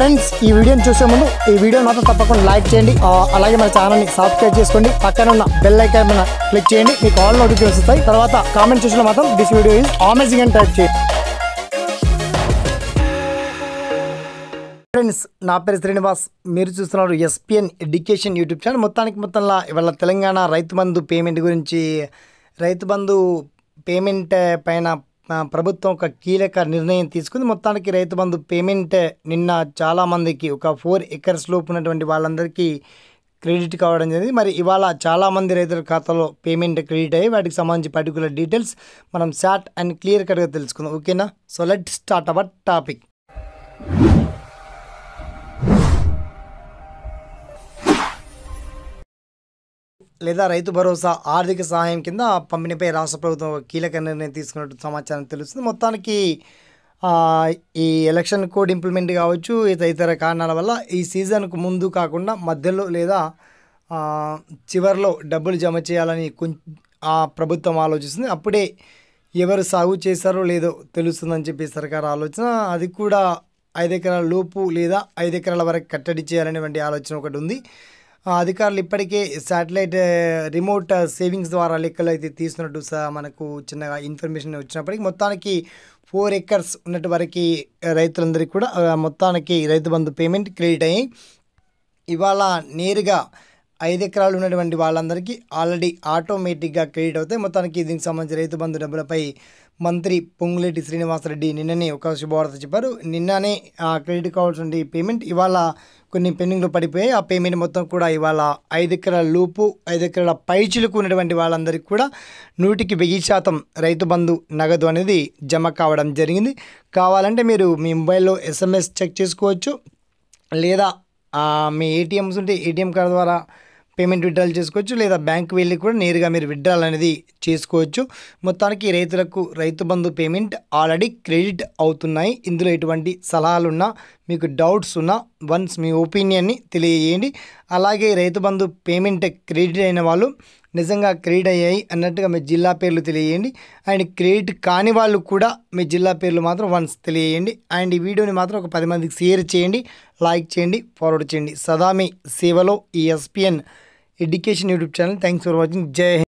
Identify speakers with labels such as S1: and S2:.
S1: friends ఈ వీడియోని చూసే ముందు ఈ వీడియో మాత్రం తప్పకుండా లైక్ చేయండి అలాగే మన ఛానల్ని సబ్స్క్రైబ్ చేసుకోండి పక్కన ఉన్న బెల్ ఐకాన్ మీద క్లిక్ చేయండి మీకు ఆల్ నోటిఫికేషన్ వస్తాయి తర్వాత కామెంట్ చేసిన మాత్రం దిస్ వీడియో ఈజ్ అమేజింగ్ అని టైప్ చేయండి ఫ్రెండ్స్ నా పేరు శ్రీనివాస్ మీరు చూస్తున్నారు ఎస్పిఎన్ ఎడ్యుకేషన్ యూట్యూబ్ ఛానల్ మొత్తానికి మొత్తంలో ఇవాళ తెలంగాణ రైతు బంధు పేమెంట్ గురించి రైతు బంధు పేమెంట్ పైన ప్రభుత్వం ఒక కీలక నిర్ణయం తీసుకుంది మొత్తానికి రైతు బంధు పేమెంట్ నిన్న చాలామందికి ఒక ఫోర్ ఎకర్స్ లోపు ఉన్నటువంటి వాళ్ళందరికీ క్రెడిట్ కావడం జరిగింది మరి ఇవాళ చాలామంది రైతుల ఖాతాలో పేమెంట్ క్రెడిట్ అయ్యి వాటికి సంబంధించి పర్టికులర్ డీటెయిల్స్ మనం షార్ట్ అండ్ క్లియర్ కట్గా తెలుసుకుందాం ఓకేనా so let start our topic లేదా రైతు భరోసా ఆర్థిక సహాయం కింద పంపిణీపై రాష్ట్ర ప్రభుత్వం కీలక నిర్ణయం తీసుకున్నట్టు సమాచారం తెలుస్తుంది మొత్తానికి ఈ ఎలక్షన్ కోడ్ ఇంప్లిమెంట్ కావచ్చు ఇతర కారణాల వల్ల ఈ సీజన్కు ముందు కాకుండా మధ్యలో లేదా చివరిలో డబ్బులు జమ చేయాలని ఆ ప్రభుత్వం ఆలోచిస్తుంది అప్పుడే ఎవరు సాగు చేశారో లేదో తెలుస్తుందని చెప్పి సర్కార్ ఆలోచన అది కూడా ఐదు ఎకరాల లోపు లేదా ఐదు ఎకరాల వరకు కట్టడి చేయాలనేటువంటి ఆలోచన ఒకటి ఉంది అధికారులు ఇప్పటికే శాటిలైట్ రిమోట్ సేవింగ్స్ ద్వారా లెక్కలు అయితే తీస్తున్నట్టు సహా మనకు చిన్నగా ఇన్ఫర్మేషన్ వచ్చినప్పటికీ మొత్తానికి ఫోర్ ఎకర్స్ ఉన్నట్టు వరకు రైతులందరికీ కూడా మొత్తానికి రైతు బంధు పేమెంట్ క్రెడిట్ అయ్యి ఇవాళ నేరుగా ఐదు ఎకరాలు ఉన్నటువంటి వాళ్ళందరికీ ఆల్రెడీ ఆటోమేటిక్గా క్రెడిట్ అవుతాయి మొత్తానికి దీనికి సంబంధించి రైతు బంధు డబ్బులపై మంత్రి పొంగులేటి శ్రీనివాసరెడ్డి నిన్ననే ఒక శుభవార్త చెప్పారు నిన్ననే ఆ క్రెడిట్ కావాల్సిన పేమెంట్ ఇవాళ కొన్ని పెండింగ్లు పడిపోయాయి ఆ పేమెంట్ మొత్తం కూడా ఇవాళ ఐదు ఎకరాల లోపు ఐదు ఎకరాల పైచులకు ఉన్నటువంటి వాళ్ళందరికీ కూడా నూటికి వెయ్యి శాతం రైతు బంధు నగదు అనేది జమ కావడం జరిగింది కావాలంటే మీరు మీ మొబైల్లో ఎస్ఎంఎస్ చెక్ చేసుకోవచ్చు లేదా మీ ఏటీఎంస్ ఉంటే ఏటీఎం కార్డు ద్వారా పేమెంట్ విడ్డ్రాల్ చేసుకోవచ్చు లేదా బ్యాంక్ వెళ్ళి కూడా నేరుగా మీరు విడ్డ్రాల్ అనేది చేసుకోవచ్చు మొత్తానికి రైతులకు రైతు బంధు పేమెంట్ ఆల్రెడీ క్రెడిట్ అవుతున్నాయి ఇందులో ఎటువంటి సలహాలున్నా మీకు డౌట్స్ ఉన్నా వన్స్ మీ ఒపీనియన్ని తెలియజేయండి అలాగే రైతు బంధు పేమెంట్ క్రెడిట్ అయిన వాళ్ళు నిజంగా క్రెడిట్ అయ్యాయి అన్నట్టుగా మీ జిల్లా పేర్లు తెలియజేయండి అండ్ క్రెడిట్ కాని వాళ్ళు కూడా మీ జిల్లా పేర్లు మాత్రం వన్స్ తెలియజేయండి అండ్ ఈ వీడియోని మాత్రం ఒక పది మందికి షేర్ చేయండి లైక్ చేయండి ఫార్వర్డ్ చేయండి సదా మీ సేవలో ఈ SPN education YouTube channel thanks for watching जय हिंद